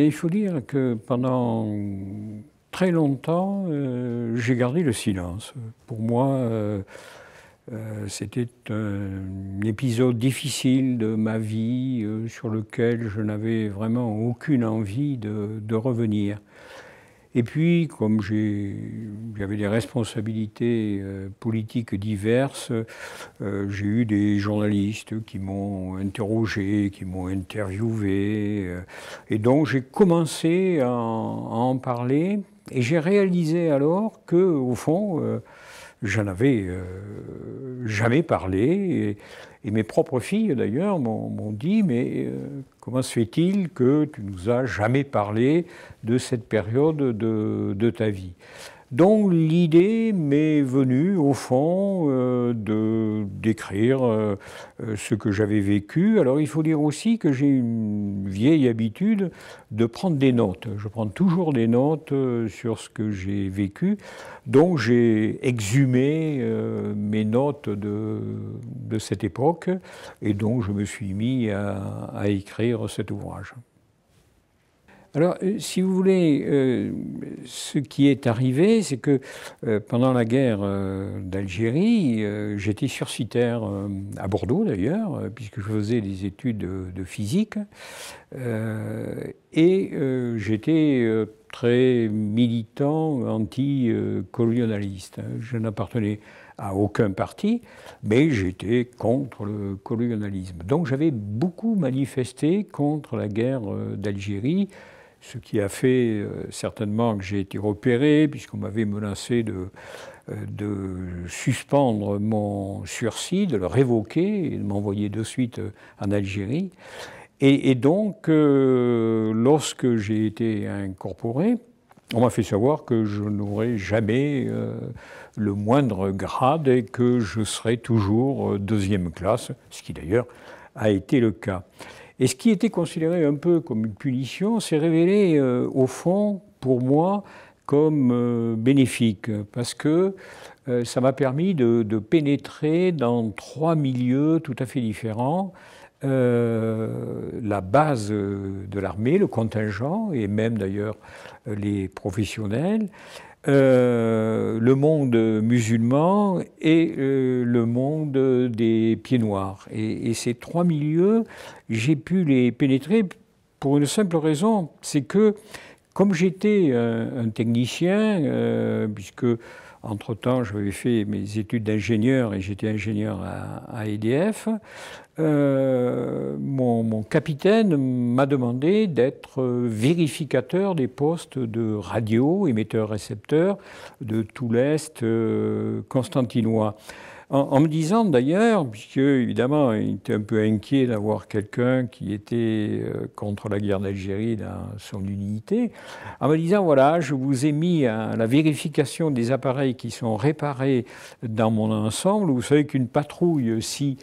il faut dire que pendant très longtemps, euh, j'ai gardé le silence. Pour moi, euh, euh, c'était un épisode difficile de ma vie sur lequel je n'avais vraiment aucune envie de revenir. Et puis, comme j'avais des responsabilités euh, politiques diverses, euh, j'ai eu des journalistes qui m'ont interrogé, qui m'ont interviewé. Euh, et donc, j'ai commencé à, à, en parler. Et j'ai réalisé alors que, au fond, je avais euh, jamais parlé. Et, mes propres filles, d'ailleurs, m'ont dit, mais euh, comment se fait-il que tu nous as jamais parlé de cette période de ta vie donc l'idée m'est venue au fond euh, de d'écrire euh, euh, ce que j'avais vécu. Alors il faut dire aussi que j'ai une vieille habitude de prendre des notes. Je prends toujours des notes sur ce que j'ai vécu. Donc j'ai exhumé mes notes de, cette époque et donc je me suis mis à écrire cet ouvrage. Alors, euh, si vous voulez, euh, ce qui est arrivé, c'est que euh, pendant la guerre d'Algérie, j'étais sursitaire à Bordeaux d'ailleurs, puisque je faisais des études de, de physique, et j'étais très militant anti-colonialiste. Je n'appartenais à aucun parti, mais j'étais contre le colonialisme. Donc j'avais beaucoup manifesté contre la guerre d'Algérie, ce qui a fait euh, certainement que j'ai été repéré, puisqu'on m'avait menacé euh, de, suspendre mon sursis, de le révoquer et de m'envoyer de suite euh, en Algérie. Et, donc, lorsque j'ai été incorporé, on m'a fait savoir que je n'aurais jamais le moindre grade et que je serais toujours deuxième classe, ce qui d'ailleurs a été le cas. Et ce qui était considéré un peu comme une punition s'est révélé, euh, au fond, pour moi, comme euh, bénéfique, parce que euh, ça m'a permis de, pénétrer dans trois milieux tout à fait différents. la base de l'armée, le contingent, et même d'ailleurs les professionnels, euh, le monde musulman et euh, le monde des pieds noirs. et ces trois milieux, j'ai pu les pénétrer pour une simple raison, c'est que comme j'étais euh, un, technicien, euh, puisque entre-temps j'avais fait mes études d'ingénieur et j'étais ingénieur à, EDF, euh, mon, capitaine m'a demandé d'être vérificateur des postes de radio, émetteur-récepteur de tout l'Est constantinois. En, me disant d'ailleurs, puisque évidemment, il était un peu inquiet d'avoir quelqu'un qui était euh, contre la guerre d'Algérie dans son unité, en me disant voilà, je vous ai mis la vérification des appareils qui sont réparés dans mon ensemble. Vous savez qu'une patrouille, si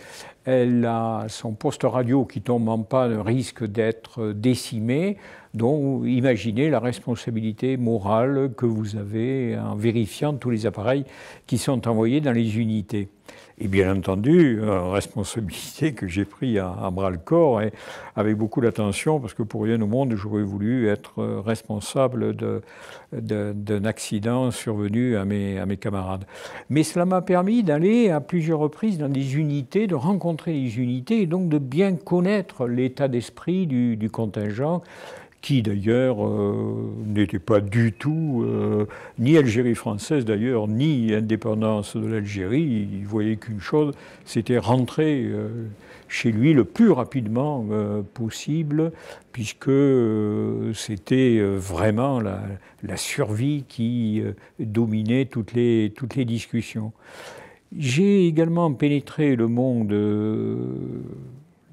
elle a son poste radio qui tombe en panne, risque d'être décimée. Donc imaginez la responsabilité morale que vous avez en vérifiant tous les appareils qui sont envoyés dans les unités. Et bien entendu, euh, responsabilité que j'ai pris à, bras-le-corps et avec beaucoup d'attention, parce que pour rien au monde, j'aurais voulu être euh, responsable d'un accident survenu à mes, à mes camarades. Mais cela m'a permis d'aller à plusieurs reprises dans des unités, de rencontrer les unités et donc de bien connaître l'état d'esprit du, du contingent qui d'ailleurs euh, n'était pas du tout euh, ni Algérie française d'ailleurs, ni indépendance de l'Algérie. Il voyait qu'une chose, c'était rentrer euh, chez lui le plus rapidement possible, puisque c'était vraiment la, survie qui dominait toutes les, toutes les discussions. J'ai également pénétré le monde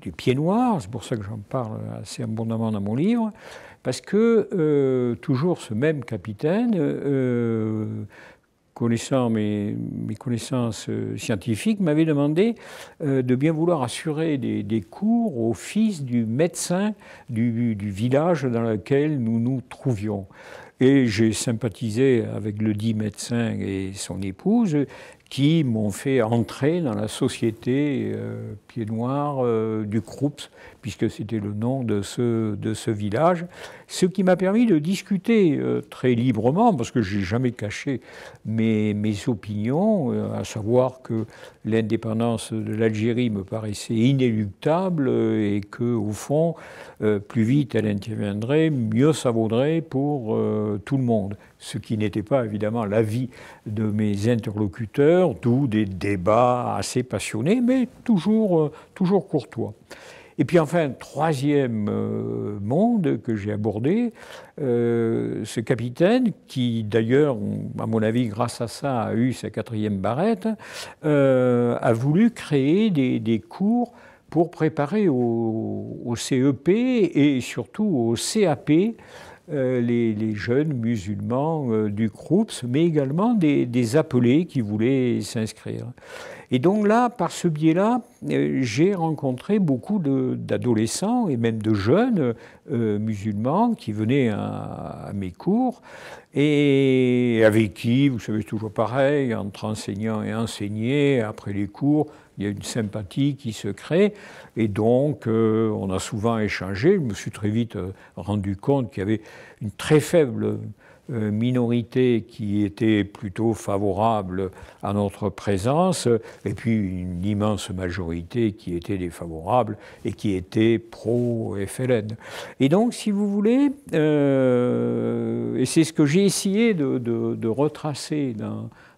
du pied noir, c'est pour ça que j'en parle assez abondamment dans mon livre, parce que euh, toujours ce même capitaine, euh, connaissant mes, mes, connaissances euh, scientifiques, m'avait demandé de bien vouloir assurer des, cours au fils du médecin du, du village dans lequel nous nous trouvions. Et j'ai sympathisé avec le dit médecin et son épouse, qui m'ont fait entrer dans la société euh, Pied Noir euh, du Krups, puisque c'était le nom de ce, de ce village, ce qui m'a permis de discuter euh, très librement, parce que je n'ai jamais caché mes, mes opinions, à savoir que l'indépendance de l'Algérie me paraissait inéluctable et que, au fond, plus vite elle interviendrait, mieux ça vaudrait pour tout le monde ce qui n'était pas évidemment l'avis de mes interlocuteurs, d'où des débats assez passionnés, mais toujours, euh, toujours courtois. Et puis enfin, troisième euh, monde que j'ai abordé, euh, ce capitaine qui d'ailleurs, à mon avis, grâce à ça, a eu sa quatrième barrette, a voulu créer des, cours pour préparer au, CEP et surtout au CAP euh, les, jeunes musulmans euh, du Krups, mais également des appelés qui voulaient s'inscrire. Et donc là, par ce biais-là, euh, j'ai rencontré beaucoup d'adolescents et même de jeunes euh, musulmans qui venaient à, mes cours et avec qui, vous savez, toujours pareil, entre enseignants et enseignés, après les cours, il y a une sympathie qui se crée et donc euh, on a souvent échangé. Je me suis très vite rendu compte qu'il y avait une très faible euh, minorité qui était plutôt favorable à notre présence, et puis une immense majorité qui était défavorable et qui était pro-FLN. Et donc, si vous voulez, euh, et c'est ce que j'ai essayé de, retracer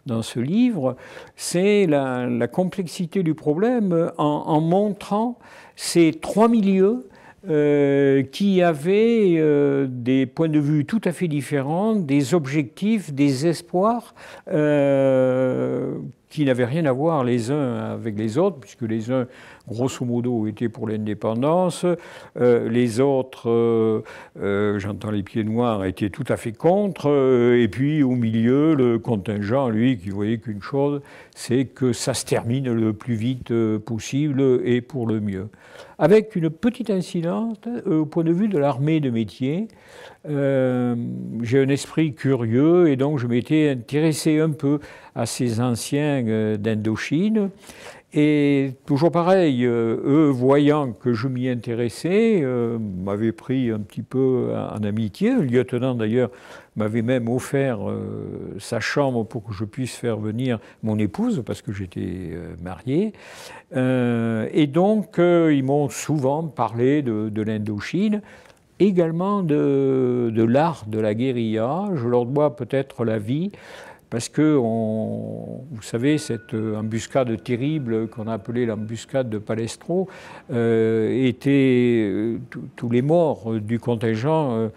dans, ce livre, c'est la, complexité du problème en montrant ces trois milieux euh, qui avaient euh, des points de vue tout à fait différents, des objectifs, des espoirs euh, qui n'avaient rien à voir les uns avec les autres, puisque les uns, grosso modo, étaient pour l'indépendance, euh, les autres, euh, euh, j'entends les pieds noirs, étaient tout à fait contre, et puis au milieu, le contingent, lui, qui voyait qu'une chose, c'est que ça se termine le plus vite possible et pour le mieux. Avec une petite incidence au point de vue de l'armée de métier, j'ai un esprit curieux et donc je m'étais intéressé un peu à ces anciens euh, d'Indochine. Et toujours pareil, euh, eux, voyant que je m'y intéressais, euh, m'avaient pris un petit peu en amitié. Le lieutenant, d'ailleurs, m'avait même offert sa chambre pour que je puisse faire venir mon épouse, parce que j'étais marié. et donc, ils m'ont souvent parlé de, l'Indochine, également de, de l'art de la guérilla. Je leur dois peut-être la vie parce que, vous savez, cette euh, embuscade terrible qu'on a appelée l'embuscade de Palestro, euh, était, euh, tous les morts du contingent,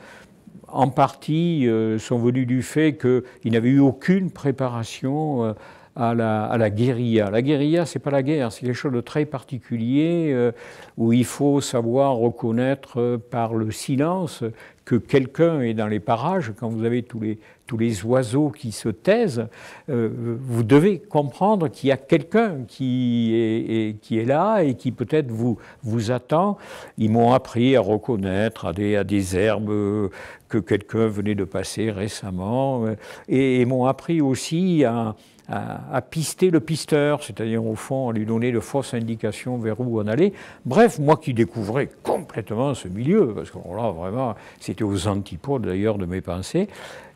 en partie, sont venus du fait qu'il n'avait eu aucune préparation à la, à la, guérilla. La guérilla, c'est pas la guerre, c'est quelque chose de très particulier euh, où il faut savoir reconnaître euh, par le silence que quelqu'un est dans les parages. Quand vous avez tous les, tous les oiseaux qui se taisent, euh, vous devez comprendre qu'il y a quelqu'un qui est, qui est là et qui peut-être vous, vous attend. Ils m'ont appris à reconnaître à des, herbes que quelqu'un venait de passer récemment et, et m'ont appris aussi à à, pister le pisteur, c'est-à-dire au fond à lui donner de fausses indications vers où on allait. Bref, moi qui découvrais complètement ce milieu, parce que là vraiment, c'était aux antipodes d'ailleurs de mes pensées,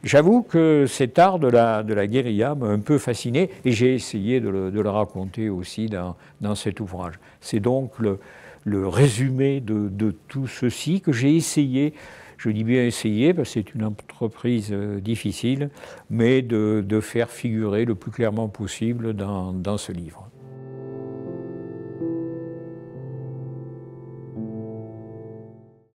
j'avoue que cet art de la, guérilla m'a un peu fasciné et j'ai essayé de le, raconter aussi dans, cet ouvrage. C'est donc le, résumé de, tout ceci que j'ai essayé je dis bien essayer, parce que c'est une entreprise euh, difficile, mais de, faire figurer le plus clairement possible dans ce livre.